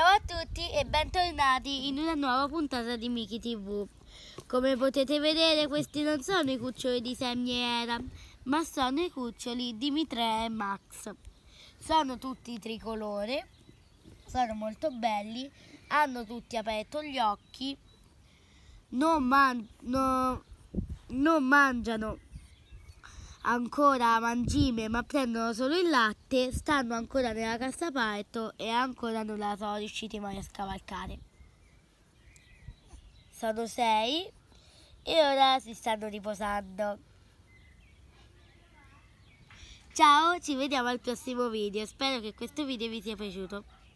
Ciao a tutti e bentornati in una nuova puntata di Miki TV. Come potete vedere questi non sono i cuccioli di e Semiera, ma sono i cuccioli di Mitre e Max. Sono tutti tricolore, sono molto belli, hanno tutti aperto gli occhi, non, man non, non mangiano ancora mangime ma prendono solo il latte, stanno ancora nella cassa parto e ancora non la sono riusciti mai a scavalcare. Sono sei e ora si stanno riposando. Ciao, ci vediamo al prossimo video, spero che questo video vi sia piaciuto.